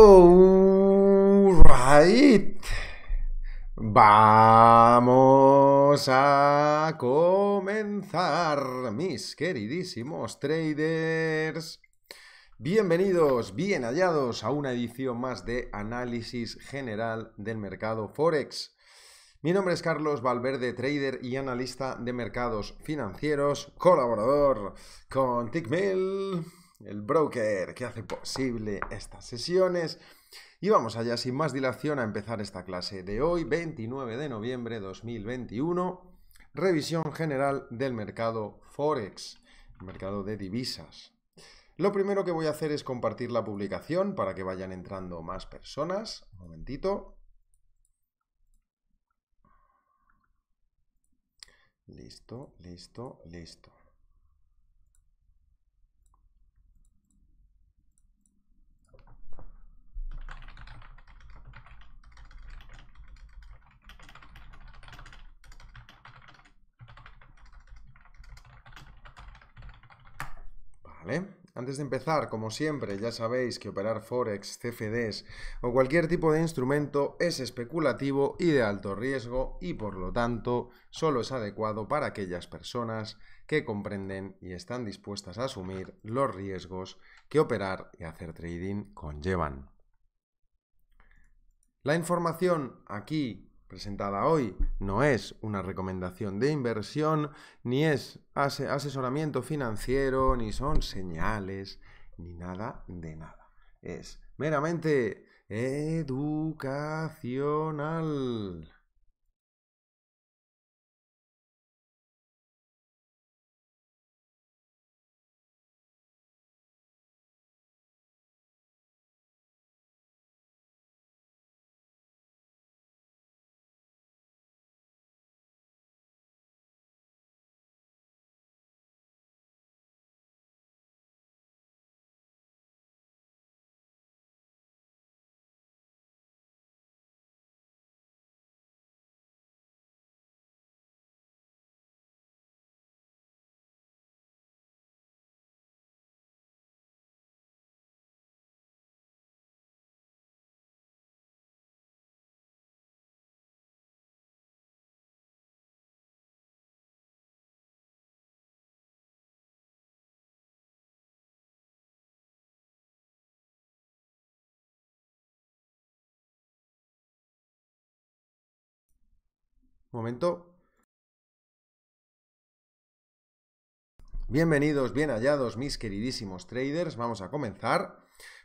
Alright. Oh, Vamos a comenzar, mis queridísimos traders. Bienvenidos, bien hallados a una edición más de Análisis General del Mercado Forex. Mi nombre es Carlos Valverde, trader y analista de mercados financieros, colaborador con TickMill el broker que hace posible estas sesiones. Y vamos allá, sin más dilación, a empezar esta clase de hoy, 29 de noviembre de 2021, revisión general del mercado Forex, mercado de divisas. Lo primero que voy a hacer es compartir la publicación para que vayan entrando más personas. Un momentito. Listo, listo, listo. Antes de empezar, como siempre, ya sabéis que operar Forex, CFDs o cualquier tipo de instrumento es especulativo y de alto riesgo y por lo tanto solo es adecuado para aquellas personas que comprenden y están dispuestas a asumir los riesgos que operar y hacer trading conllevan. La información aquí presentada hoy no es una recomendación de inversión, ni es asesoramiento financiero, ni son señales, ni nada de nada. Es meramente educacional. Momento. Bienvenidos, bien hallados, mis queridísimos traders. Vamos a comenzar.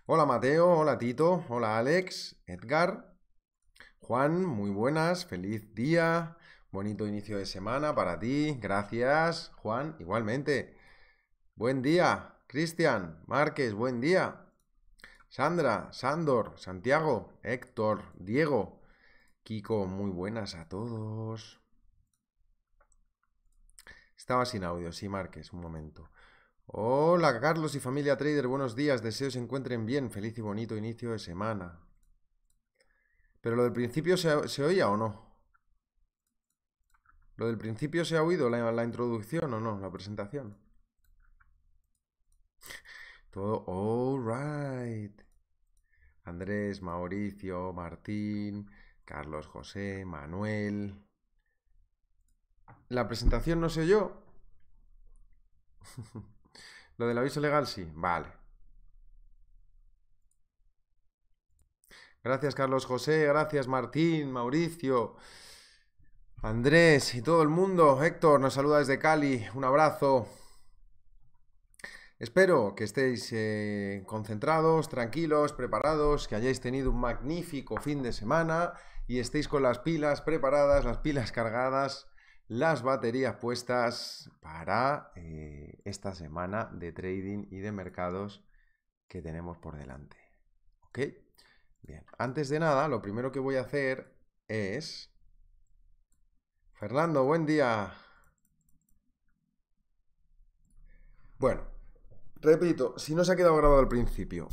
Hola Mateo, hola Tito, hola Alex, Edgar, Juan, muy buenas, feliz día, bonito inicio de semana para ti, gracias Juan, igualmente. Buen día, Cristian, Márquez, buen día. Sandra, Sandor, Santiago, Héctor, Diego, Kiko, muy buenas a todos. Estaba sin audio, sí, Márquez, un momento. Hola, Carlos y familia Trader, buenos días, deseo se encuentren bien, feliz y bonito inicio de semana. Pero lo del principio se, oía o no? ¿Lo del principio se ha oído la, la introducción o no? La presentación. Todo all right. Andrés, Mauricio, Martín, Carlos José, Manuel. La presentación no sé yo. Lo del aviso legal sí, vale. Gracias Carlos José, gracias Martín, Mauricio, Andrés y todo el mundo. Héctor nos saluda desde Cali, un abrazo. Espero que estéis eh, concentrados, tranquilos, preparados, que hayáis tenido un magnífico fin de semana y estéis con las pilas preparadas, las pilas cargadas, las baterías puestas para eh, esta semana de trading y de mercados que tenemos por delante. ¿Ok? Bien, antes de nada, lo primero que voy a hacer es... Fernando, buen día. Bueno, repito, si no se ha quedado grabado al principio,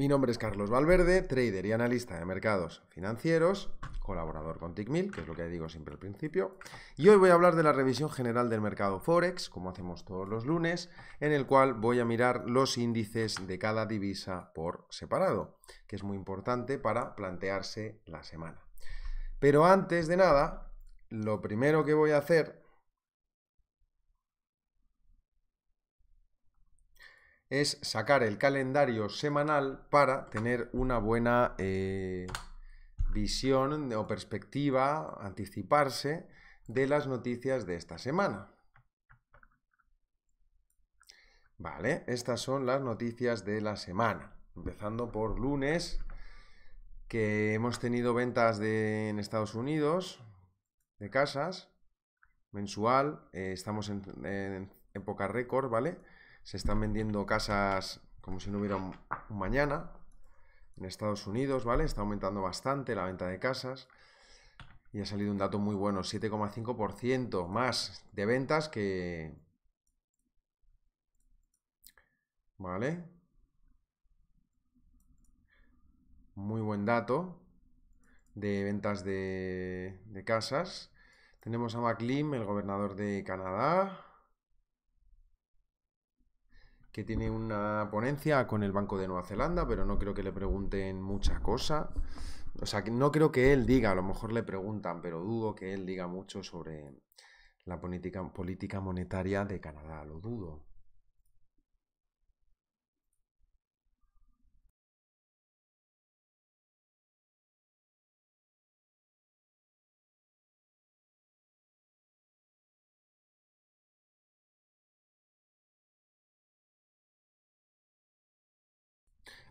mi nombre es Carlos Valverde, trader y analista de mercados financieros, colaborador con TICMIL, que es lo que digo siempre al principio. Y hoy voy a hablar de la revisión general del mercado Forex, como hacemos todos los lunes, en el cual voy a mirar los índices de cada divisa por separado, que es muy importante para plantearse la semana. Pero antes de nada, lo primero que voy a hacer es sacar el calendario semanal para tener una buena eh, visión o perspectiva, anticiparse de las noticias de esta semana. Vale, estas son las noticias de la semana. Empezando por lunes, que hemos tenido ventas de, en Estados Unidos de casas mensual. Eh, estamos en, en época récord, ¿vale? se están vendiendo casas como si no hubiera un, mañana en Estados Unidos, ¿vale? Está aumentando bastante la venta de casas y ha salido un dato muy bueno, 7,5% más de ventas que... ¿Vale? Muy buen dato de ventas de, casas. Tenemos a McLean, el gobernador de Canadá, que tiene una ponencia con el Banco de Nueva Zelanda, pero no creo que le pregunten mucha cosa. O sea, no creo que él diga, a lo mejor le preguntan, pero dudo que él diga mucho sobre la política, política monetaria de Canadá, lo dudo.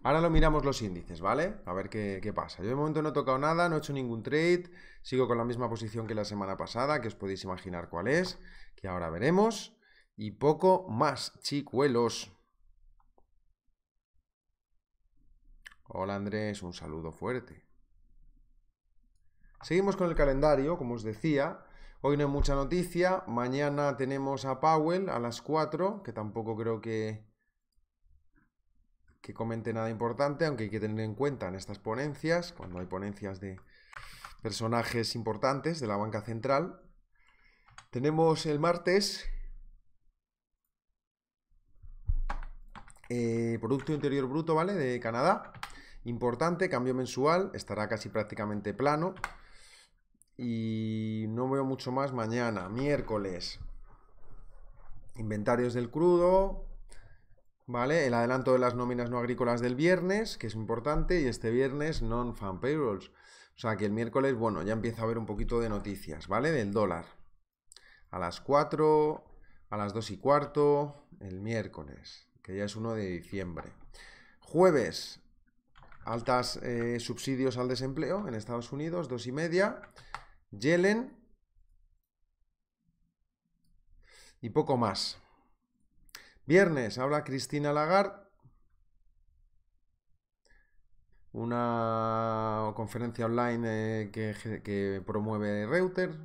Ahora lo miramos los índices, ¿vale? A ver qué, pasa. Yo de momento no he tocado nada, no he hecho ningún trade, sigo con la misma posición que la semana pasada, que os podéis imaginar cuál es, que ahora veremos. Y poco más, chicuelos. Hola Andrés, un saludo fuerte. Seguimos con el calendario, como os decía. Hoy no hay mucha noticia, mañana tenemos a Powell a las 4, que tampoco creo que que comente nada importante, aunque hay que tener en cuenta en estas ponencias, cuando hay ponencias de personajes importantes de la banca central. Tenemos el martes eh, Producto Interior Bruto, ¿vale? De Canadá. Importante, cambio mensual, estará casi prácticamente plano. Y no veo mucho más mañana, miércoles. Inventarios del crudo, ¿vale? El adelanto de las nóminas no agrícolas del viernes, que es importante, y este viernes non-fan payrolls. O sea que el miércoles, bueno, ya empieza a haber un poquito de noticias, ¿vale? Del dólar. A las 4, a las 2 y cuarto, el miércoles, que ya es 1 de diciembre. Jueves, altas eh, subsidios al desempleo en Estados Unidos, 2 y media. Yellen. Y poco más. Viernes habla Cristina Lagarde. Una conferencia online eh, que, promueve Reuters,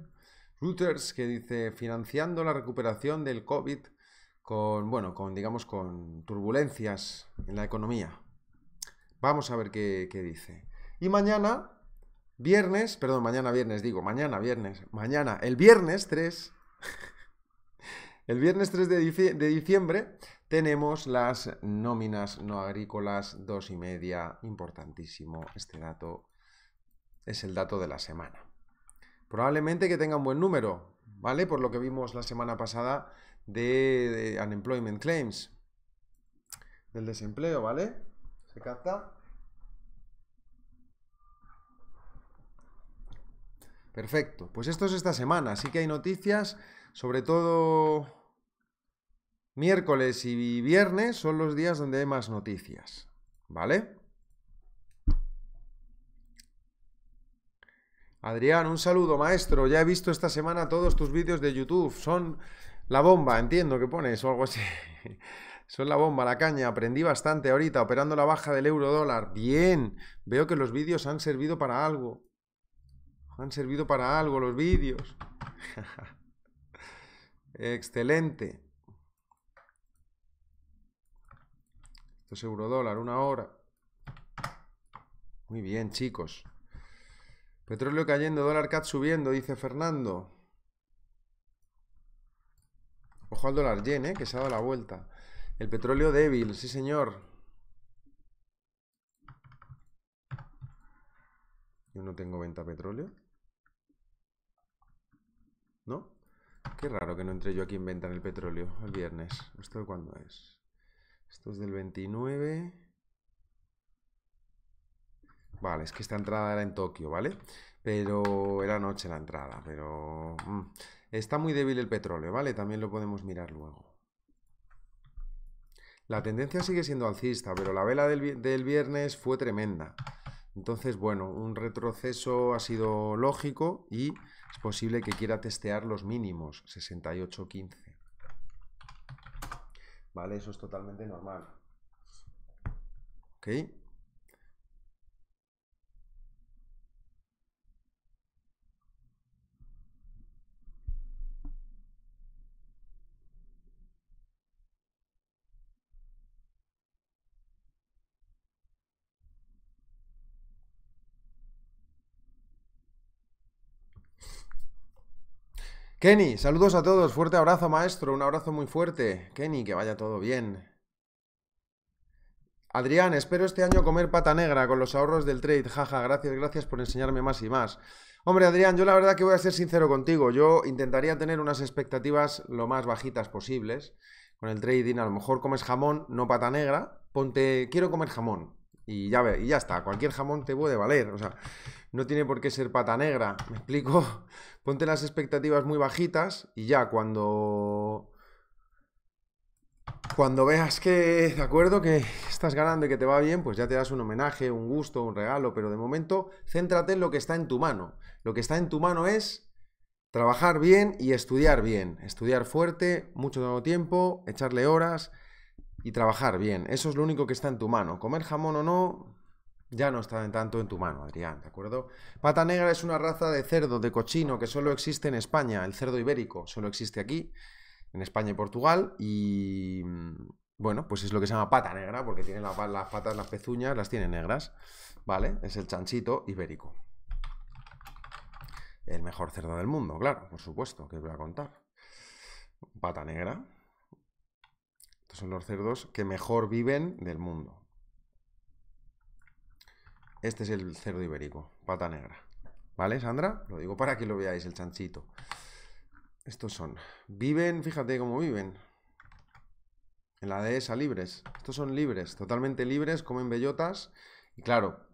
Reuters que dice financiando la recuperación del COVID con, bueno, con, digamos, con turbulencias en la economía. Vamos a ver qué, qué dice. Y mañana, viernes, perdón, mañana viernes, digo, mañana viernes, mañana, el viernes 3, El viernes 3 de, diciembre tenemos las nóminas no agrícolas, dos y media, importantísimo este dato, es el dato de la semana. Probablemente que tenga un buen número, ¿vale? Por lo que vimos la semana pasada de, Unemployment Claims, del desempleo, ¿vale? ¿Se capta? Perfecto, pues esto es esta semana, así que hay noticias sobre todo miércoles y viernes son los días donde hay más noticias, ¿vale? Adrián, un saludo, maestro. Ya he visto esta semana todos tus vídeos de YouTube. Son la bomba, entiendo que pones o algo así. Son la bomba, la caña. Aprendí bastante ahorita operando la baja del euro dólar. Bien. Veo que los vídeos han servido para algo. Han servido para algo los vídeos. Excelente. Esto es euro dólar, una hora. Muy bien, chicos. Petróleo cayendo, dólar CAD subiendo, dice Fernando. Ojo al dólar yen, eh, que se ha dado la vuelta. El petróleo débil, sí señor. Yo no tengo venta petróleo. ¿No? Qué raro que no entre yo aquí en venta el petróleo el viernes. ¿Esto de cuándo es? Esto es del 29. Vale, es que esta entrada era en Tokio, ¿vale? Pero era noche la entrada, pero... Mm, está muy débil el petróleo, ¿vale? También lo podemos mirar luego. La tendencia sigue siendo alcista, pero la vela del viernes fue tremenda. Entonces, bueno, un retroceso ha sido lógico y es posible que quiera testear los mínimos, 68, 15. ¿Vale? Eso es totalmente normal. ¿Ok? Kenny, saludos a todos, fuerte abrazo maestro, un abrazo muy fuerte. Kenny, que vaya todo bien. Adrián, espero este año comer pata negra con los ahorros del trade. Jaja, gracias, gracias por enseñarme más y más. Hombre, Adrián, yo la verdad que voy a ser sincero contigo. Yo intentaría tener unas expectativas lo más bajitas posibles con el trading. A lo mejor comes jamón, no pata negra. Ponte, quiero comer jamón. Y ya, ve, y ya está, cualquier jamón te puede valer. O sea, no tiene por qué ser pata negra. ¿Me explico? Ponte las expectativas muy bajitas y ya cuando. Cuando veas que, de acuerdo, que estás ganando y que te va bien, pues ya te das un homenaje, un gusto, un regalo, pero de momento céntrate en lo que está en tu mano. Lo que está en tu mano es trabajar bien y estudiar bien. Estudiar fuerte, mucho tiempo, echarle horas y trabajar bien. Eso es lo único que está en tu mano. Comer jamón o no, ya no está en tanto en tu mano, Adrián, ¿de acuerdo? Pata negra es una raza de cerdo, de cochino, que solo existe en España, el cerdo ibérico, solo existe aquí, en España y Portugal, y mm, bueno, pues es lo que se llama pata negra, porque tiene las, patas, las pezuñas, las tiene negras, ¿vale? Es el chanchito ibérico. El mejor cerdo del mundo, claro, por supuesto, que voy a contar. Pata negra. Estos son los cerdos que mejor viven del mundo, este es el cerdo ibérico, pata negra. ¿Vale, Sandra? Lo digo para que lo veáis, el chanchito. Estos son. Viven, fíjate cómo viven. En la dehesa libres. Estos son libres, totalmente libres, comen bellotas. Y claro,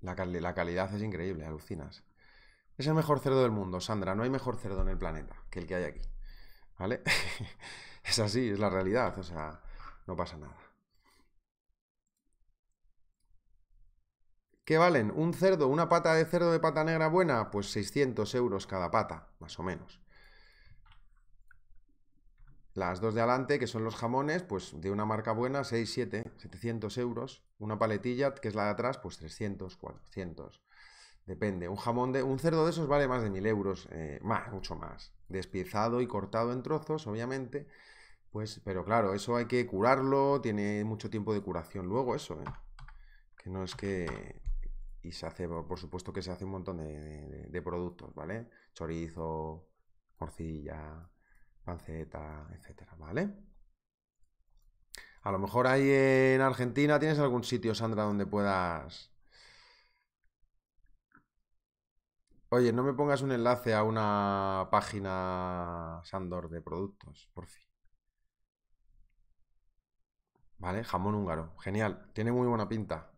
la, la calidad es increíble, alucinas. Es el mejor cerdo del mundo, Sandra. No hay mejor cerdo en el planeta que el que hay aquí. ¿Vale? es así, es la realidad. O sea, no pasa nada. ¿Qué valen? Un cerdo, una pata de cerdo de pata negra buena, pues 600 euros cada pata, más o menos. Las dos de adelante, que son los jamones, pues de una marca buena, 6, 7, 700 euros. Una paletilla, que es la de atrás, pues 300, 400. Depende. Un jamón de. Un cerdo de esos vale más de 1000 euros. Eh, más, mucho más. Despiezado y cortado en trozos, obviamente. Pues, pero claro, eso hay que curarlo. Tiene mucho tiempo de curación luego, eso, eh. Que no es que y se hace, por supuesto que se hace un montón de, productos, ¿vale? Chorizo, morcilla, panceta, etcétera, ¿vale? A lo mejor ahí en Argentina tienes algún sitio, Sandra, donde puedas. Oye, no me pongas un enlace a una página Sandor de productos, por fin. Vale, jamón húngaro. Genial, tiene muy buena pinta.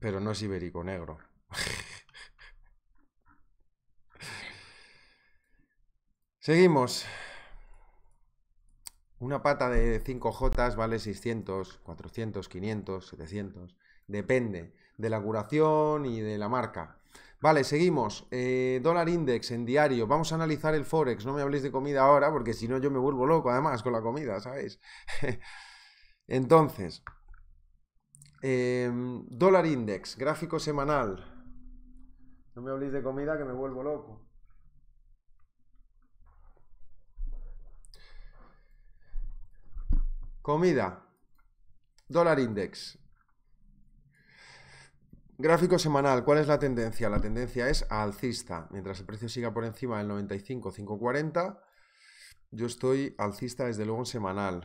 Pero no es ibérico negro. Seguimos. Una pata de 5 J vale 600, 400, 500, 700. Depende de la curación y de la marca. Vale, seguimos. Eh, dólar index en diario. Vamos a analizar el forex. No me habléis de comida ahora porque si no yo me vuelvo loco además con la comida, ¿sabéis? Entonces, Em, dólar index, gráfico semanal. No me habléis de comida que me vuelvo loco. Comida. Dólar index. Gráfico semanal. ¿Cuál es la tendencia? La tendencia es alcista. Mientras el precio siga por encima del 95, 540, yo estoy alcista desde luego en semanal.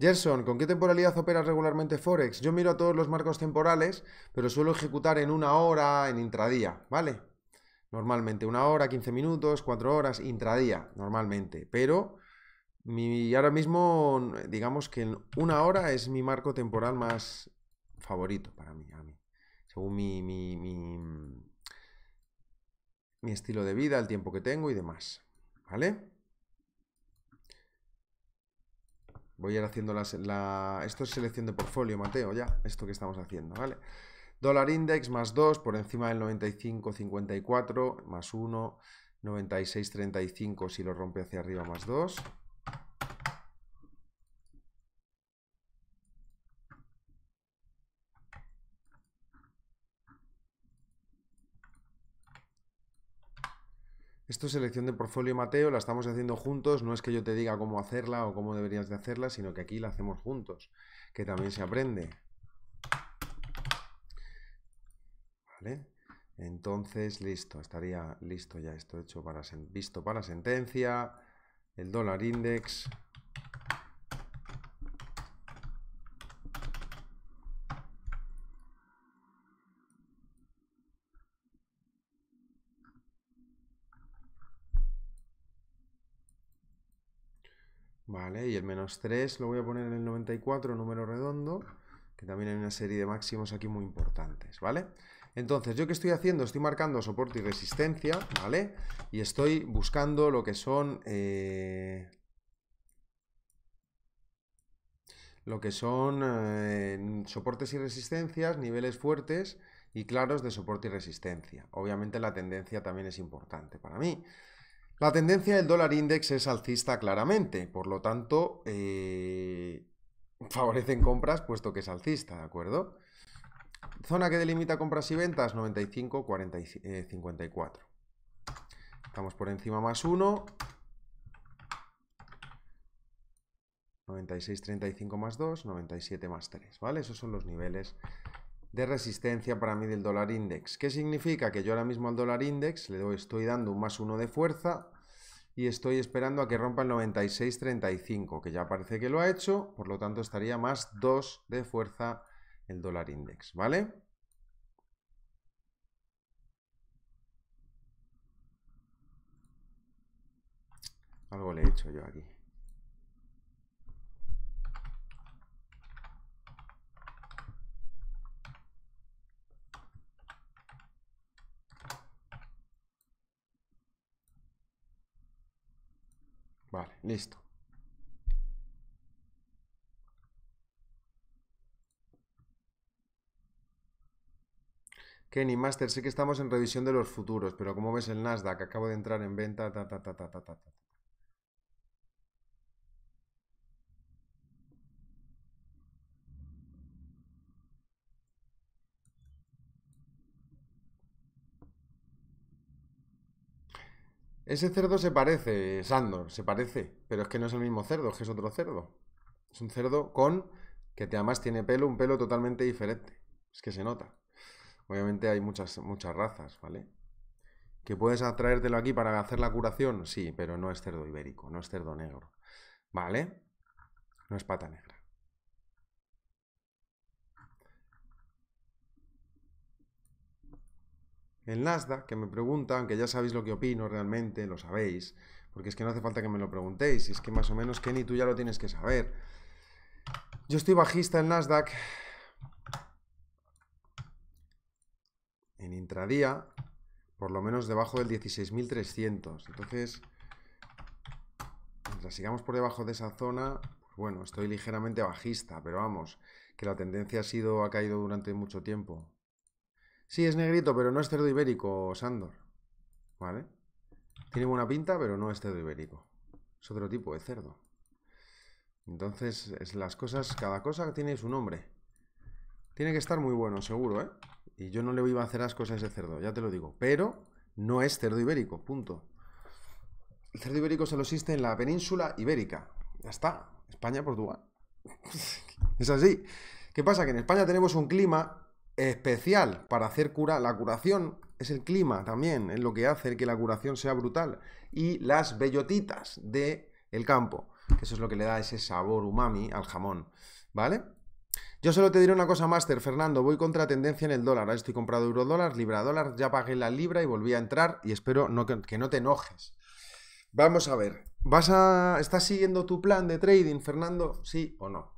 Gerson, ¿con qué temporalidad operas regularmente Forex? Yo miro a todos los marcos temporales, pero suelo ejecutar en una hora, en intradía, ¿vale? Normalmente, una hora, 15 minutos, 4 horas, intradía, normalmente. Pero mi, ahora mismo, digamos que en una hora es mi marco temporal más favorito para mí, Según mi, mi estilo de vida, el tiempo que tengo y demás. ¿Vale? Voy a ir haciendo la... Esto es selección de portfolio, Mateo, ya. Esto que estamos haciendo, ¿vale? Dólar index más 2, por encima del 95,54, más 1, 96,35 si lo rompe hacia arriba, más 2. Esto es selección de portfolio Mateo, la estamos haciendo juntos, no es que yo te diga cómo hacerla o cómo deberías de hacerla, sino que aquí la hacemos juntos, que también se aprende. Entonces, listo, estaría listo ya esto hecho para visto para sentencia, el dólar index, y el menos 3 lo voy a poner en el 94, número redondo, que también hay una serie de máximos aquí muy importantes, ¿vale? Entonces, ¿yo qué estoy haciendo? Estoy marcando soporte y resistencia, ¿vale? Y estoy buscando lo que son... Eh, lo que son eh, soportes y resistencias, niveles fuertes y claros de soporte y resistencia. Obviamente la tendencia también es importante para mí. La tendencia del dólar index es alcista claramente, por lo tanto, eh, favorecen compras puesto que es alcista, ¿de acuerdo? Zona que delimita compras y ventas, 95, 40, 54. Estamos por encima más 1. 96, 35 más 2, 97 más 3, ¿vale? Esos son los niveles de resistencia para mí del dólar index. ¿Qué significa? Que yo ahora mismo al dólar index le doy, estoy dando un más uno de fuerza y estoy esperando a que rompa el 96.35, que ya parece que lo ha hecho, por lo tanto estaría más 2 de fuerza el dólar index, ¿vale? Algo le he hecho yo aquí. Vale, listo. Kenny Master, sé que estamos en revisión de los futuros, pero como ves el Nasdaq, acabo de entrar en venta, ta, ta, ta, ta, ta, ta. Ese cerdo se parece, Sandor, se parece, pero es que no es el mismo cerdo, es que es otro cerdo. Es un cerdo con, que además tiene pelo, un pelo totalmente diferente. Es que se nota. Obviamente hay muchas, muchas razas, ¿vale? ¿Que puedes atraértelo aquí para hacer la curación? Sí, pero no es cerdo ibérico, no es cerdo negro. ¿Vale? No es pata negra. El Nasdaq, que me preguntan, que ya sabéis lo que opino realmente, lo sabéis, porque es que no hace falta que me lo preguntéis, es que más o menos Kenny tú ya lo tienes que saber. Yo estoy bajista en Nasdaq en intradía, por lo menos debajo del 16.300. Entonces, mientras sigamos por debajo de esa zona, pues bueno, estoy ligeramente bajista, pero vamos, que la tendencia ha sido ha caído durante mucho tiempo. Sí, es negrito, pero no es cerdo ibérico, Sandor. ¿Vale? Tiene buena pinta, pero no es cerdo ibérico. Es otro tipo de cerdo. Entonces, es las cosas, cada cosa tiene su nombre. Tiene que estar muy bueno, seguro, ¿eh? Y yo no le iba a hacer las a ese cerdo, ya te lo digo. Pero no es cerdo ibérico, punto. El cerdo ibérico se lo existe en la península ibérica. Ya está. España, Portugal. es así. ¿Qué pasa? Que en España tenemos un clima especial para hacer cura. La curación es el clima también, es lo que hace que la curación sea brutal. Y las bellotitas del el campo, que eso es lo que le da ese sabor umami al jamón, ¿vale? Yo solo te diré una cosa, máster, Fernando, voy contra tendencia en el dólar. Ahora estoy comprado euro dólar, libra dólar, ya pagué la libra y volví a entrar y espero que, no te enojes. Vamos a ver, ¿vas a estás siguiendo tu plan de trading, Fernando? ¿Sí o no?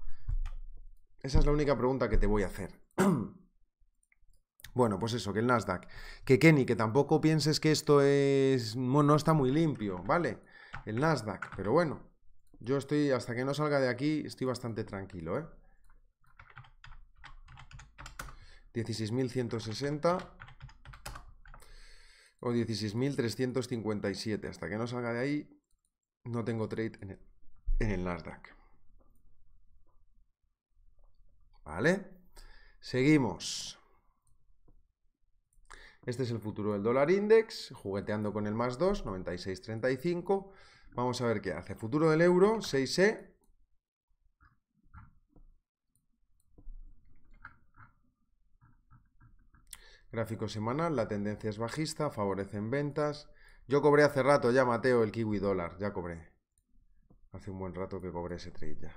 Esa es la única pregunta que te voy a hacer. Bueno, pues eso, que el Nasdaq. Que Kenny, que tampoco pienses que esto es. no está muy limpio, ¿vale? El Nasdaq, pero bueno. Yo estoy, hasta que no salga de aquí, estoy bastante tranquilo, ¿eh? 16.160 o 16.357. Hasta que no salga de ahí, no tengo trade en el, en el Nasdaq. ¿Vale? Seguimos. Este es el futuro del dólar index, jugueteando con el más 2, 96.35. Vamos a ver qué hace. Futuro del euro, 6E. Gráfico semanal, la tendencia es bajista, favorecen ventas. Yo cobré hace rato ya, Mateo, el kiwi dólar, ya cobré. Hace un buen rato que cobré ese trade ya.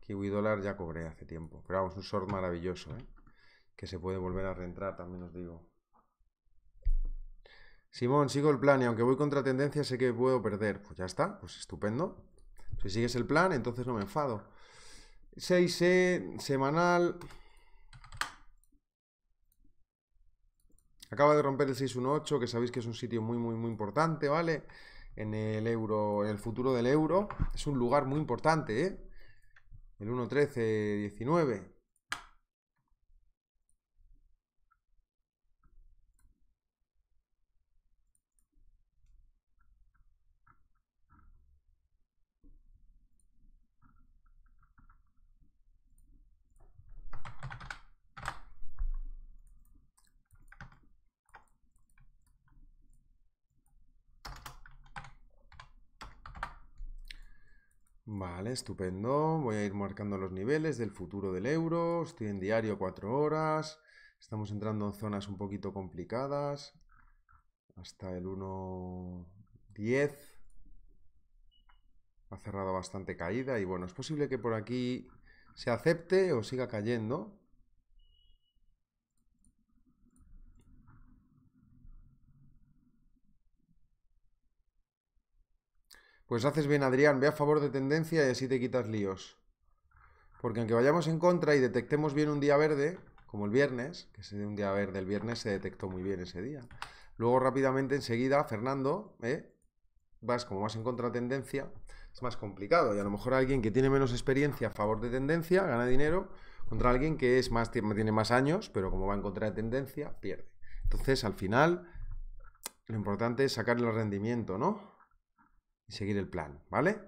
Kiwi dólar ya cobré hace tiempo. Pero vamos, un short maravilloso, ¿eh? que se puede volver a reentrar, también os digo. Simón, sigo el plan y aunque voy contra tendencia sé que puedo perder. Pues ya está, pues estupendo. Si sigues el plan, entonces no me enfado. 6 e semanal. Acaba de romper el 618, que sabéis que es un sitio muy, muy, muy importante, ¿vale? En el euro, en el futuro del euro. Es un lugar muy importante, ¿eh? El 1.13, 19. estupendo. Voy a ir marcando los niveles del futuro del euro. Estoy en diario 4 horas. Estamos entrando en zonas un poquito complicadas. Hasta el 1.10. Ha cerrado bastante caída y bueno, es posible que por aquí se acepte o siga cayendo. Pues haces bien, Adrián, ve a favor de tendencia y así te quitas líos. Porque aunque vayamos en contra y detectemos bien un día verde, como el viernes, que es un día verde, el viernes se detectó muy bien ese día. Luego rápidamente, enseguida, Fernando, ¿eh? vas como vas en contra tendencia, es más complicado. Y a lo mejor alguien que tiene menos experiencia a favor de tendencia gana dinero contra alguien que es más, tiene más años, pero como va en contra de tendencia, pierde. Entonces, al final, lo importante es sacar el rendimiento, ¿no? y seguir el plan, ¿vale?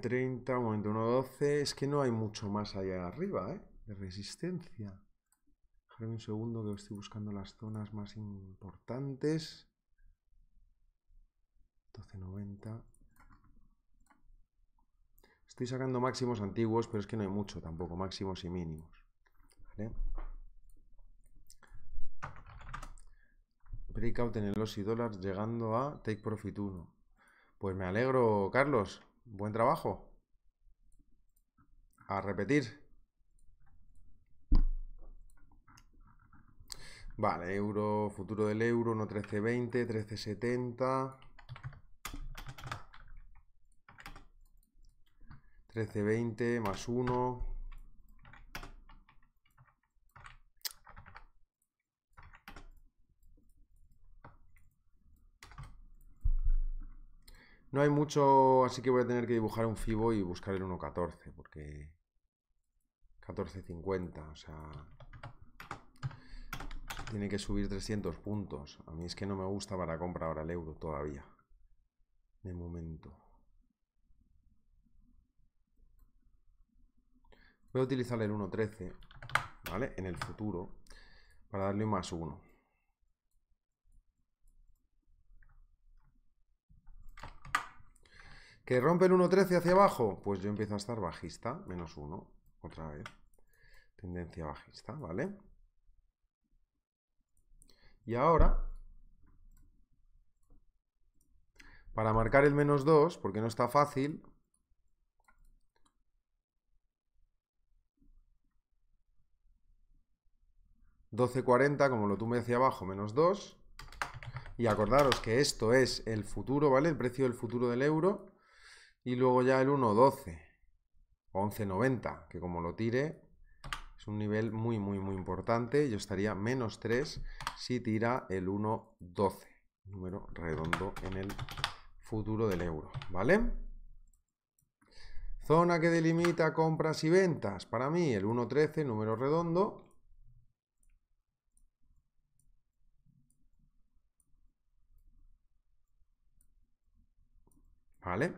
treinta, momento 1.12. Es que no hay mucho más allá arriba, ¿eh? De resistencia. Déjame un segundo que estoy buscando las zonas más importantes. 12.90. Estoy sacando máximos antiguos, pero es que no hay mucho tampoco, máximos y mínimos. Breakout en el y dólares llegando a Take Profit 1. Pues me alegro, Carlos. Buen trabajo. A repetir. Vale, euro, futuro del euro, 1320, 13.70. 13.20 más 1. No hay mucho, así que voy a tener que dibujar un FIBO y buscar el 1.14, porque... 14.50, o sea... Tiene que subir 300 puntos. A mí es que no me gusta para comprar ahora el euro todavía. De momento. Voy a utilizar el 1.13, ¿vale? En el futuro, para darle un más 1. ¿Que rompe el 1.13 hacia abajo? Pues yo empiezo a estar bajista, menos 1, otra vez. Tendencia bajista, ¿vale? Y ahora, para marcar el menos 2, porque no está fácil, 12,40, como lo me hacia abajo, menos 2. Y acordaros que esto es el futuro, ¿vale? El precio del futuro del euro. Y luego ya el 1,12 11,90, que como lo tire, es un nivel muy, muy, muy importante. Yo estaría menos 3 si tira el 1,12, número redondo en el futuro del euro, ¿vale? Zona que delimita compras y ventas. Para mí, el 1,13, número redondo. ¿vale?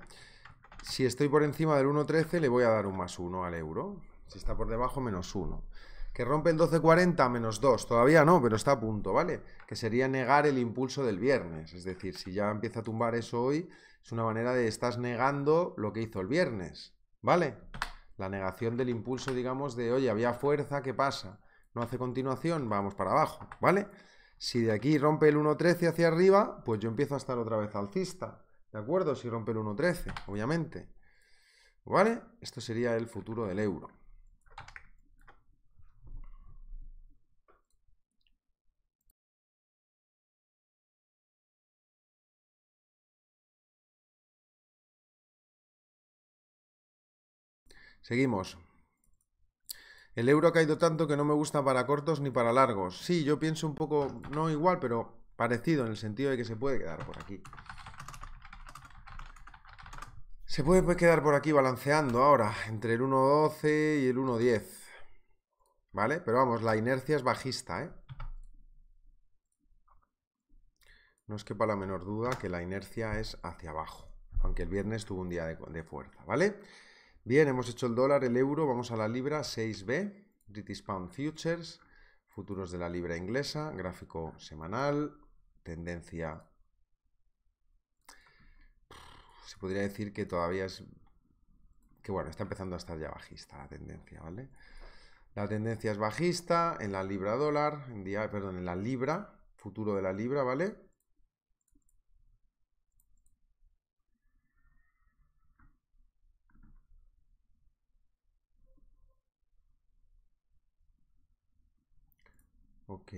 Si estoy por encima del 1.13 le voy a dar un más 1 al euro. Si está por debajo, menos 1. Que rompe el 12.40, menos 2. Todavía no, pero está a punto, ¿vale? Que sería negar el impulso del viernes. Es decir, si ya empieza a tumbar eso hoy, es una manera de estás negando lo que hizo el viernes, ¿vale? La negación del impulso, digamos, de, oye, había fuerza, ¿qué pasa? No hace continuación, vamos para abajo, ¿vale? Si de aquí rompe el 1.13 hacia arriba, pues yo empiezo a estar otra vez alcista. ¿De acuerdo? Si rompe el 1.13, obviamente. ¿Vale? Esto sería el futuro del euro. Seguimos. El euro ha caído tanto que no me gusta para cortos ni para largos. Sí, yo pienso un poco, no igual, pero parecido en el sentido de que se puede quedar por aquí. Se puede quedar por aquí balanceando ahora, entre el 1.12 y el 1.10. ¿Vale? Pero vamos, la inercia es bajista, ¿eh? No es que para la menor duda que la inercia es hacia abajo, aunque el viernes tuvo un día de, de fuerza, ¿vale? Bien, hemos hecho el dólar, el euro, vamos a la libra 6B, British Pound Futures, futuros de la libra inglesa, gráfico semanal, tendencia se podría decir que todavía es... que bueno, está empezando a estar ya bajista la tendencia, ¿vale? La tendencia es bajista en la libra dólar, en día, perdón, en la libra, futuro de la libra, ¿vale? Ok.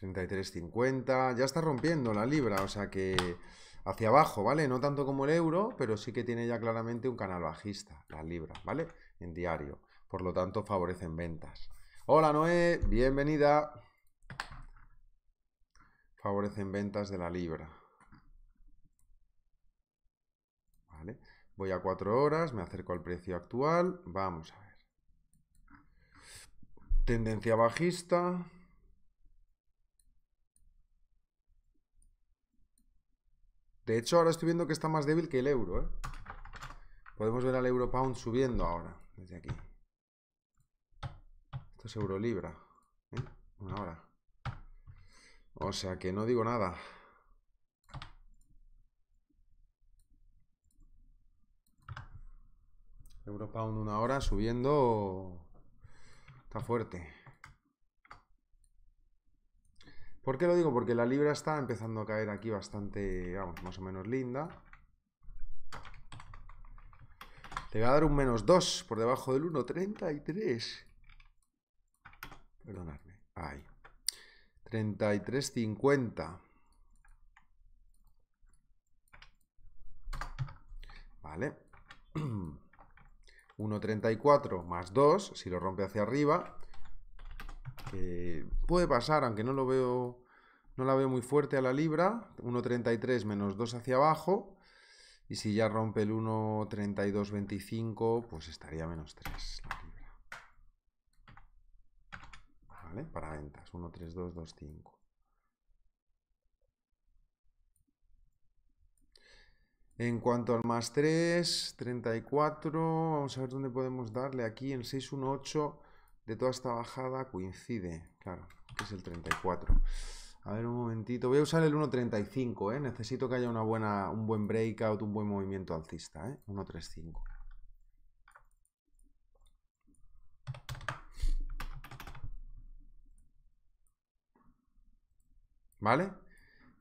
33.50, ya está rompiendo la libra, o sea que hacia abajo, ¿vale? No tanto como el euro, pero sí que tiene ya claramente un canal bajista, la libra, ¿vale? En diario, por lo tanto favorecen ventas. Hola Noé, bienvenida. Favorecen ventas de la libra. ¿Vale? Voy a 4 horas, me acerco al precio actual, vamos a ver. Tendencia bajista, De hecho, ahora estoy viendo que está más débil que el euro. ¿eh? Podemos ver al euro pound subiendo ahora, desde aquí. Esto es euro libra. ¿eh? Una hora. O sea que no digo nada. Euro pound una hora subiendo. Está fuerte. ¿Por qué lo digo? Porque la libra está empezando a caer aquí bastante, vamos, más o menos linda. Te voy a dar un menos 2 por debajo del 1,33. Perdonadme. Ahí. 33,50. Vale. 1,34 más 2, si lo rompe hacia arriba, que puede pasar, aunque no lo veo, no la veo muy fuerte a la libra, 1.33 menos 2 hacia abajo, y si ya rompe el 1.3225, pues estaría menos 3 ¿Vale? Para ventas, 1.3225. En cuanto al más 3, 34, vamos a ver dónde podemos darle aquí en 618 de toda esta bajada coincide, claro, que es el 34. A ver un momentito, voy a usar el 1.35, ¿eh? necesito que haya una buena, un buen breakout, un buen movimiento alcista, ¿eh? 1.35. ¿Vale?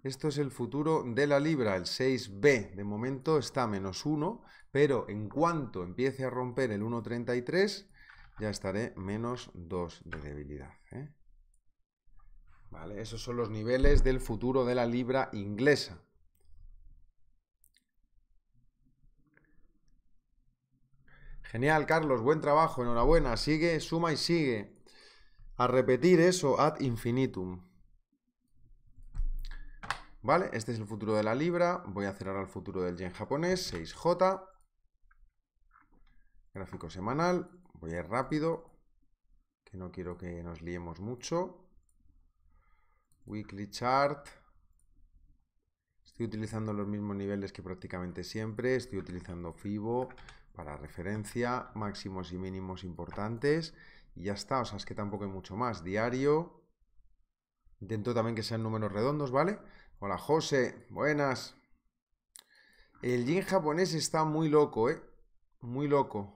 Esto es el futuro de la libra, el 6B. De momento está menos 1, pero en cuanto empiece a romper el 1.33, ya estaré menos 2 de debilidad. ¿eh? Vale, esos son los niveles del futuro de la libra inglesa. Genial, Carlos, buen trabajo, enhorabuena. Sigue, suma y sigue. A repetir eso ad infinitum. ¿Vale? Este es el futuro de la libra. Voy a cerrar al futuro del yen japonés, 6J. Gráfico semanal. Voy a ir rápido, que no quiero que nos liemos mucho. Weekly chart. Estoy utilizando los mismos niveles que prácticamente siempre. Estoy utilizando FIBO para referencia, máximos y mínimos importantes. Y ya está, o sea, es que tampoco hay mucho más. Diario. Intento también que sean números redondos, ¿vale? Hola, José. Buenas. El yin japonés está muy loco, ¿eh? Muy loco.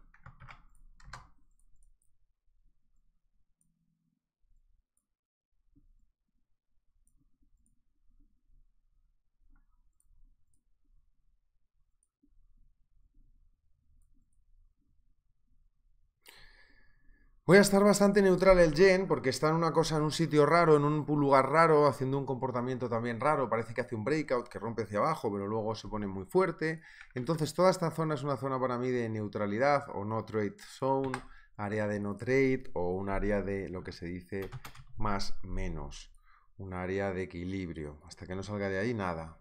Voy a estar bastante neutral el gen porque está en una cosa, en un sitio raro, en un lugar raro, haciendo un comportamiento también raro. Parece que hace un breakout que rompe hacia abajo, pero luego se pone muy fuerte. Entonces toda esta zona es una zona para mí de neutralidad o no trade zone, área de no trade o un área de lo que se dice más menos, un área de equilibrio. Hasta que no salga de ahí nada,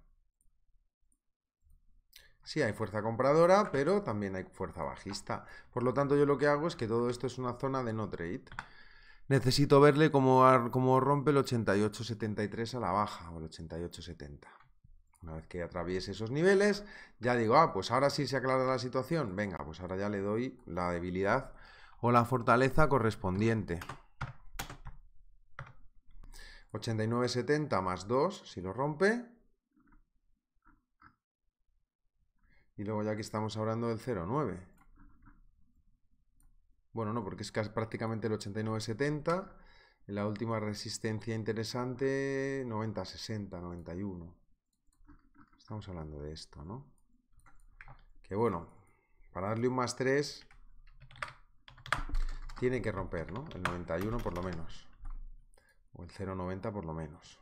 Sí, hay fuerza compradora, pero también hay fuerza bajista. Por lo tanto, yo lo que hago es que todo esto es una zona de no trade. Necesito verle cómo, rompe el 88.73 a la baja, o el 88.70. Una vez que atraviese esos niveles, ya digo, ah, pues ahora sí se aclara la situación. Venga, pues ahora ya le doy la debilidad o la fortaleza correspondiente. 89.70 más 2, si lo rompe, Y luego ya que estamos hablando del 0,9. Bueno, no, porque es prácticamente el 89,70. La última resistencia interesante, 90,60, 91. Estamos hablando de esto, ¿no? Que bueno, para darle un más 3, tiene que romper, ¿no? El 91 por lo menos. O el 0,90 por lo menos.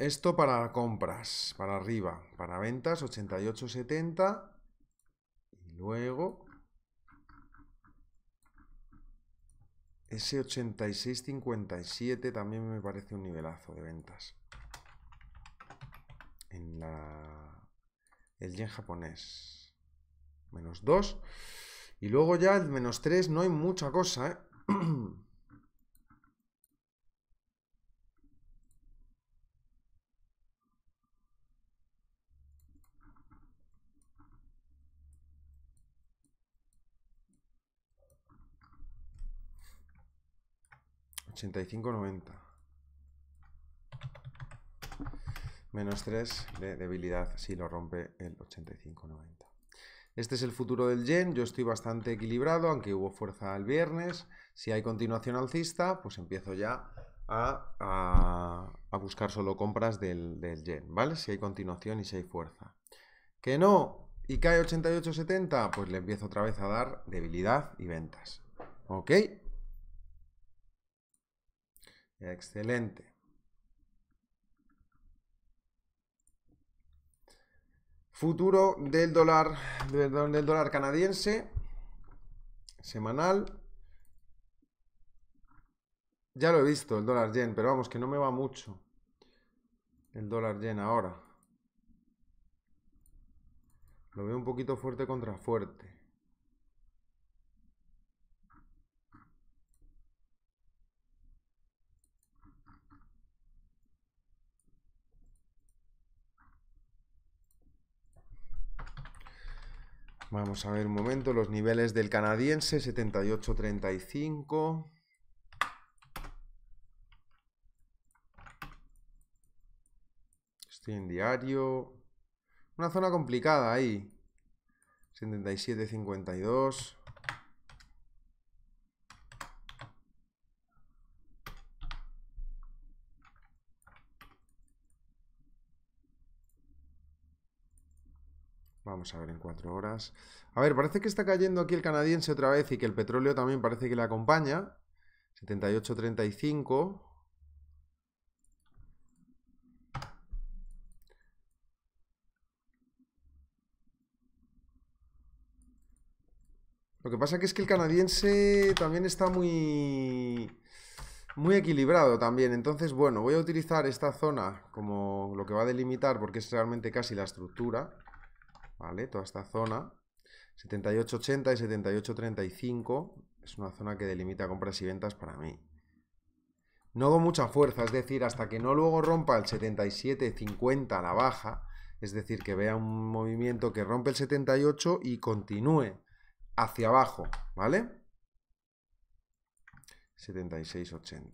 Esto para compras, para arriba. Para ventas, 88,70. Y luego... Ese 86,57 también me parece un nivelazo de ventas. En El yen japonés. Menos 2. Y luego ya el menos 3 no hay mucha cosa, ¿eh? 85,90 Menos 3 de debilidad si lo rompe el 85,90 Este es el futuro del yen, yo estoy bastante equilibrado, aunque hubo fuerza el viernes. Si hay continuación alcista, pues empiezo ya a, buscar solo compras del, del, yen, ¿vale? Si hay continuación y si hay fuerza. Que no, y cae 88.70, pues le empiezo otra vez a dar debilidad y ventas. ¿Ok? Excelente. Futuro del dólar, del dólar canadiense semanal. Ya lo he visto, el dólar yen, pero vamos, que no me va mucho el dólar yen ahora. Lo veo un poquito fuerte contra fuerte. Vamos a ver un momento los niveles del canadiense, 78,35. Estoy en diario. Una zona complicada ahí. 77-52. Vamos a ver en cuatro horas. A ver, parece que está cayendo aquí el canadiense otra vez y que el petróleo también parece que le acompaña. 78.35. Lo que pasa que es que el canadiense también está muy muy equilibrado también. Entonces, bueno, voy a utilizar esta zona como lo que va a delimitar porque es realmente casi la estructura. ¿vale? Toda esta zona, 78.80 y 78.35 es una zona que delimita compras y ventas para mí. No hago mucha fuerza, es decir, hasta que no luego rompa el 77.50 a la baja, es decir, que vea un movimiento que rompe el 78 y continúe hacia abajo, ¿vale? 76.80.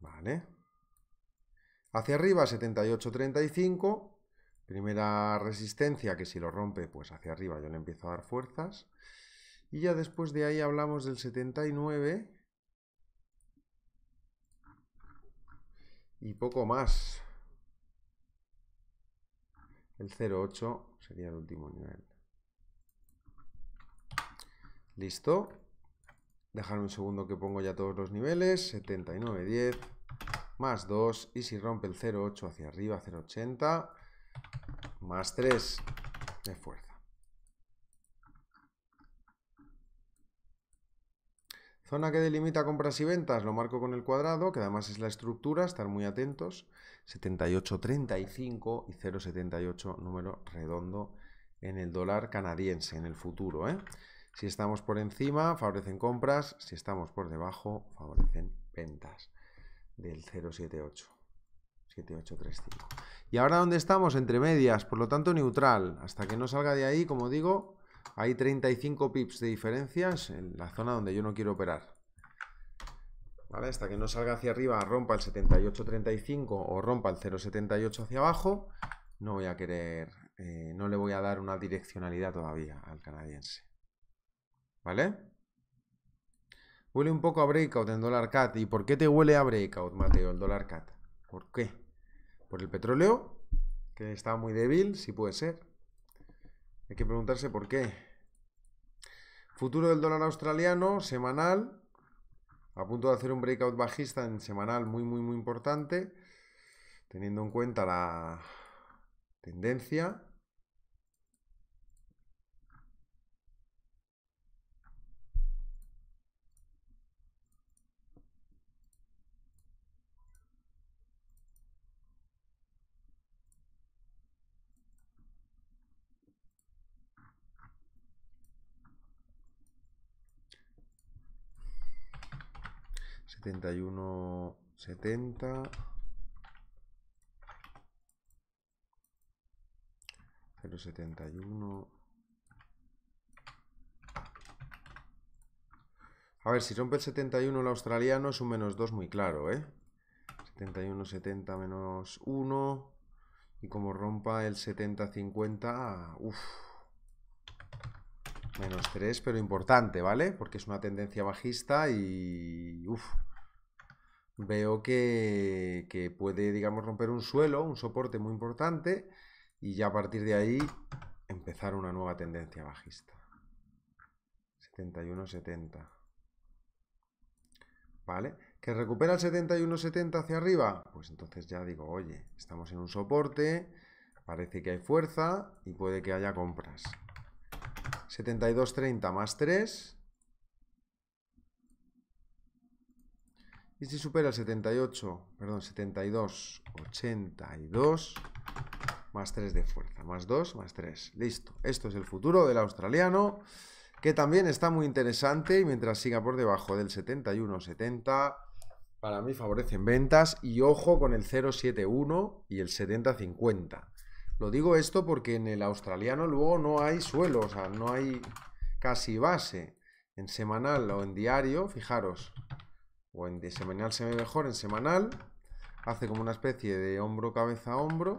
¿Vale? Hacia arriba 35. primera resistencia que si lo rompe, pues hacia arriba yo le empiezo a dar fuerzas. Y ya después de ahí hablamos del 79 y poco más. El 0,8 sería el último nivel. Listo. Dejar un segundo que pongo ya todos los niveles. 79, 10, más 2, y si rompe el 0,8 hacia arriba, 0,80, más 3 de fuerza. Zona que delimita compras y ventas, lo marco con el cuadrado, que además es la estructura, estar muy atentos, 78,35 y 0,78, número redondo en el dólar canadiense, en el futuro. ¿eh? Si estamos por encima, favorecen compras, si estamos por debajo, favorecen ventas del 078. 7835. ¿Y ahora dónde estamos? Entre medias, por lo tanto neutral. Hasta que no salga de ahí, como digo, hay 35 pips de diferencias en la zona donde yo no quiero operar. ¿Vale? Hasta que no salga hacia arriba, rompa el 7835 o rompa el 078 hacia abajo, no voy a querer, eh, no le voy a dar una direccionalidad todavía al canadiense. ¿Vale? Huele un poco a breakout en dólar cat. ¿Y por qué te huele a breakout, Mateo, el dólar cat? ¿Por qué? ¿Por el petróleo? Que está muy débil, si sí puede ser. Hay que preguntarse por qué. Futuro del dólar australiano, semanal. A punto de hacer un breakout bajista en semanal muy, muy, muy importante. Teniendo en cuenta la tendencia. 71, 70. 71. A ver, si rompe el 71 el australiano es un menos 2 muy claro, ¿eh? 71, 70 menos 1. Y como rompa el 70, 50, uff. Menos 3, pero importante, ¿vale? Porque es una tendencia bajista y... uff veo que, puede, digamos, romper un suelo, un soporte muy importante, y ya a partir de ahí empezar una nueva tendencia bajista. 71.70. ¿Vale? ¿Que recupera el 71.70 hacia arriba? Pues entonces ya digo, oye, estamos en un soporte, parece que hay fuerza y puede que haya compras. 72.30 más 3, Y este si supera el 78, perdón, 72, 82, más 3 de fuerza, más 2, más 3. Listo. Esto es el futuro del australiano, que también está muy interesante y mientras siga por debajo del 71, 70, para mí favorecen ventas y ojo con el 071 y el 7050. Lo digo esto porque en el australiano luego no hay suelo, o sea, no hay casi base. En semanal o en diario, fijaros, o en semanal se ve mejor, en semanal, hace como una especie de hombro, cabeza, hombro,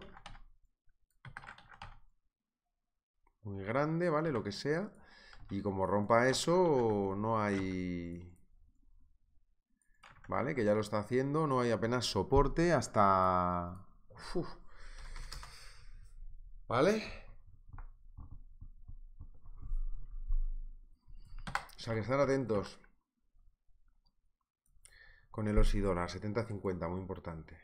muy grande, ¿vale? Lo que sea, y como rompa eso, no hay... ¿Vale? Que ya lo está haciendo, no hay apenas soporte hasta... ¿Vale? O sea, que estar atentos con el OSI dólar 70-50, muy importante.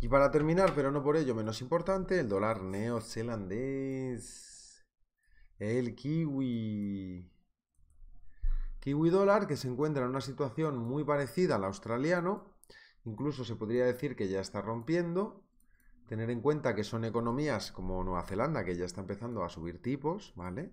Y para terminar, pero no por ello menos importante, el dólar neozelandés, el kiwi. Kiwi dólar que se encuentra en una situación muy parecida al australiano, incluso se podría decir que ya está rompiendo. Tener en cuenta que son economías como Nueva Zelanda, que ya está empezando a subir tipos, ¿vale?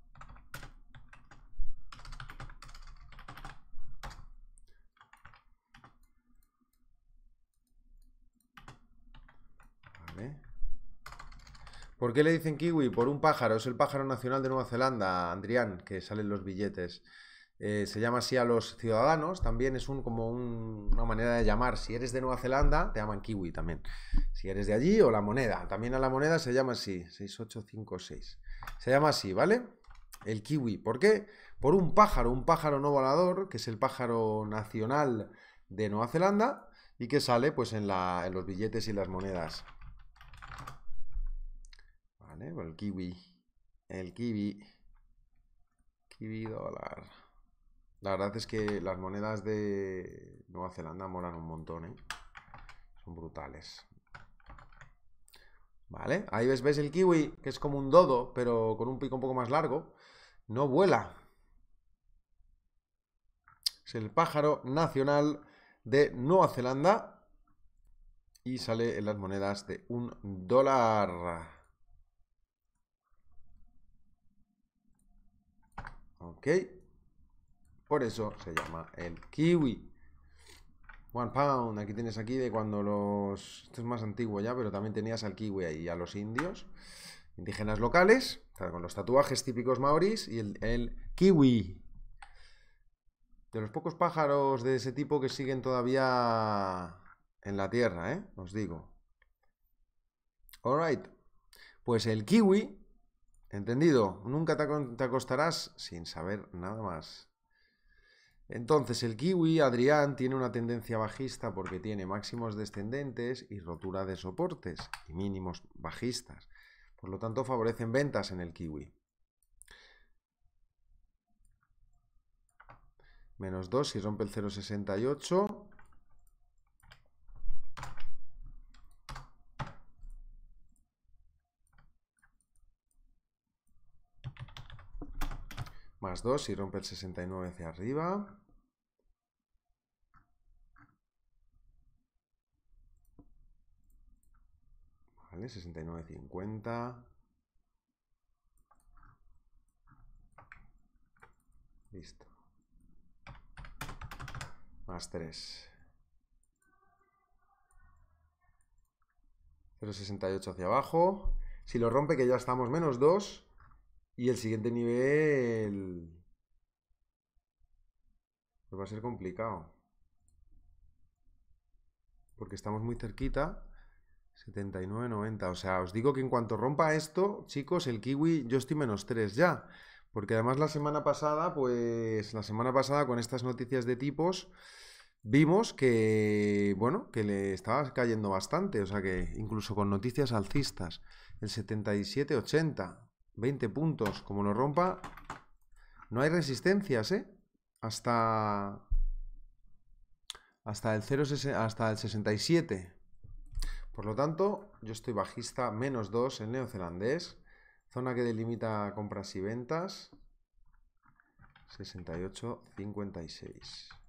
¿Por qué le dicen kiwi? Por un pájaro. Es el pájaro nacional de Nueva Zelanda, Andrián, que salen los billetes. Eh, se llama así a los ciudadanos. También es un, como una manera de llamar. Si eres de Nueva Zelanda, te llaman kiwi también. Si eres de allí, o la moneda. También a la moneda se llama así. 6856. Se llama así, ¿vale? El kiwi. ¿Por qué? Por un pájaro, un pájaro no volador, que es el pájaro nacional de Nueva Zelanda y que sale pues en los billetes y las monedas el kiwi. El kiwi. Kiwi dólar. La verdad es que las monedas de Nueva Zelanda molan un montón, ¿eh? Son brutales. ¿Vale? Ahí ves, ves el kiwi, que es como un dodo, pero con un pico un poco más largo. No vuela. Es el pájaro nacional de Nueva Zelanda. Y sale en las monedas de un dólar. ¿Ok? Por eso se llama el kiwi. One pound, aquí tienes aquí de cuando los... Esto es más antiguo ya, pero también tenías al kiwi ahí, a los indios, indígenas locales, con los tatuajes típicos maoris y el, el kiwi. De los pocos pájaros de ese tipo que siguen todavía en la tierra, ¿eh? Os digo. Alright. Pues el kiwi ¿Entendido? Nunca te acostarás sin saber nada más. Entonces, el kiwi, Adrián, tiene una tendencia bajista porque tiene máximos descendentes y rotura de soportes y mínimos bajistas. Por lo tanto, favorecen ventas en el kiwi. Menos 2 si rompe el 0,68 Más 2 y rompe el 69 hacia arriba. Vale, 69,50. Listo. Más 3. 0,68 hacia abajo. Si lo rompe, que ya estamos menos 2, y el siguiente nivel... Pues va a ser complicado. Porque estamos muy cerquita. 79,90. O sea, os digo que en cuanto rompa esto, chicos, el kiwi yo estoy menos 3 ya. Porque además la semana pasada, pues la semana pasada con estas noticias de tipos, vimos que, bueno, que le estaba cayendo bastante. O sea que incluso con noticias alcistas, el 77,80. 20 puntos. Como no rompa, no hay resistencias, ¿eh? Hasta... Hasta el, 0, hasta el 67. Por lo tanto, yo estoy bajista menos 2 en neozelandés. Zona que delimita compras y ventas. 68, 56.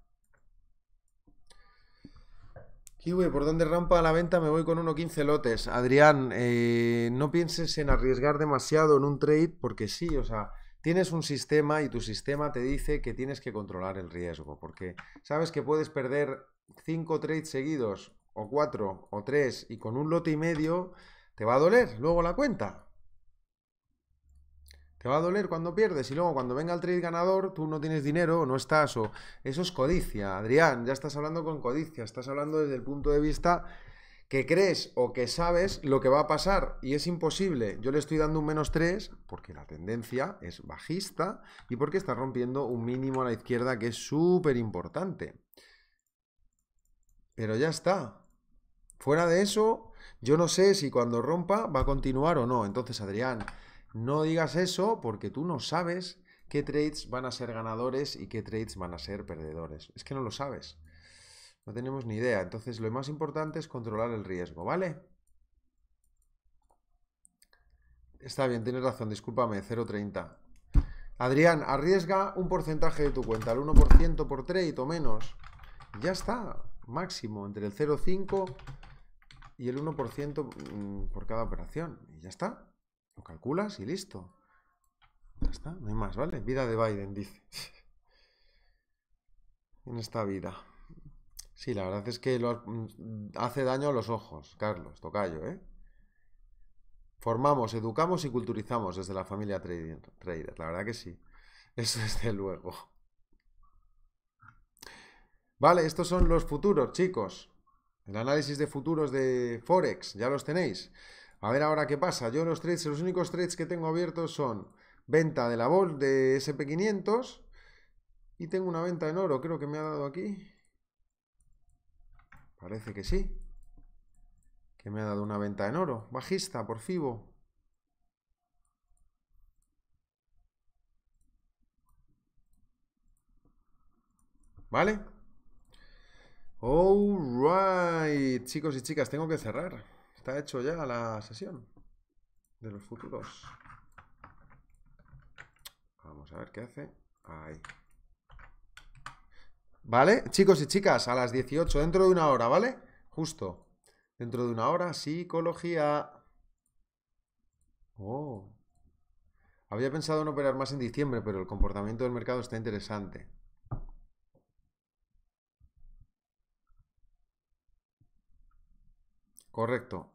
Kiwi, por donde rampa la venta me voy con 1.15 lotes. Adrián, eh, no pienses en arriesgar demasiado en un trade porque sí, o sea, tienes un sistema y tu sistema te dice que tienes que controlar el riesgo porque sabes que puedes perder cinco trades seguidos o cuatro o tres y con un lote y medio te va a doler luego la cuenta. Te va a doler cuando pierdes y luego cuando venga el trade ganador tú no tienes dinero o no estás o eso es codicia, Adrián, ya estás hablando con codicia, estás hablando desde el punto de vista que crees o que sabes lo que va a pasar y es imposible. Yo le estoy dando un menos 3 porque la tendencia es bajista y porque está rompiendo un mínimo a la izquierda que es súper importante. Pero ya está. Fuera de eso, yo no sé si cuando rompa va a continuar o no. Entonces, Adrián, no digas eso porque tú no sabes qué trades van a ser ganadores y qué trades van a ser perdedores. Es que no lo sabes. No tenemos ni idea. Entonces lo más importante es controlar el riesgo, ¿vale? Está bien, tienes razón, discúlpame, 0.30. Adrián, arriesga un porcentaje de tu cuenta, el 1% por trade o menos. Ya está, máximo, entre el 0.5 y el 1% mm, por cada operación. Y ya está. Lo calculas y listo. Ya está, no hay más, ¿vale? Vida de Biden, dice. en esta vida. Sí, la verdad es que lo hace daño a los ojos, Carlos, tocayo, ¿eh? Formamos, educamos y culturizamos desde la familia trader, la verdad que sí. Eso de luego. Vale, estos son los futuros, chicos. El análisis de futuros de Forex, ya los tenéis. A ver ahora qué pasa. Yo los trades, los únicos trades que tengo abiertos son venta de la Vol de SP500 y tengo una venta en oro, creo que me ha dado aquí. Parece que sí. Que me ha dado una venta en oro. Bajista, por FIBO. ¿Vale? right chicos y chicas, tengo que cerrar. Está hecho ya la sesión de los futuros. Vamos a ver qué hace. Ahí. ¿Vale? Chicos y chicas, a las 18, dentro de una hora, ¿vale? Justo. Dentro de una hora, psicología. Oh. Había pensado en operar más en diciembre, pero el comportamiento del mercado está interesante. Correcto.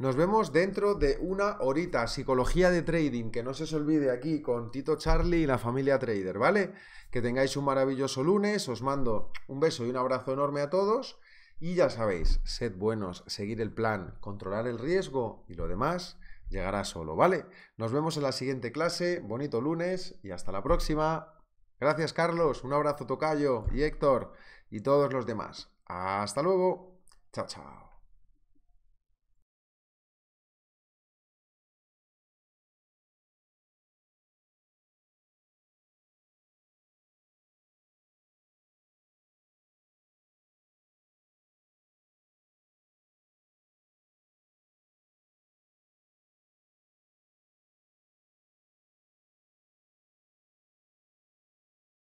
Nos vemos dentro de una horita. Psicología de trading, que no se os olvide aquí con Tito Charlie y la familia Trader, ¿vale? Que tengáis un maravilloso lunes. Os mando un beso y un abrazo enorme a todos. Y ya sabéis, sed buenos, seguir el plan, controlar el riesgo y lo demás llegará solo, ¿vale? Nos vemos en la siguiente clase. Bonito lunes y hasta la próxima. Gracias, Carlos. Un abrazo, Tocayo y Héctor y todos los demás. Hasta luego. Chao, chao.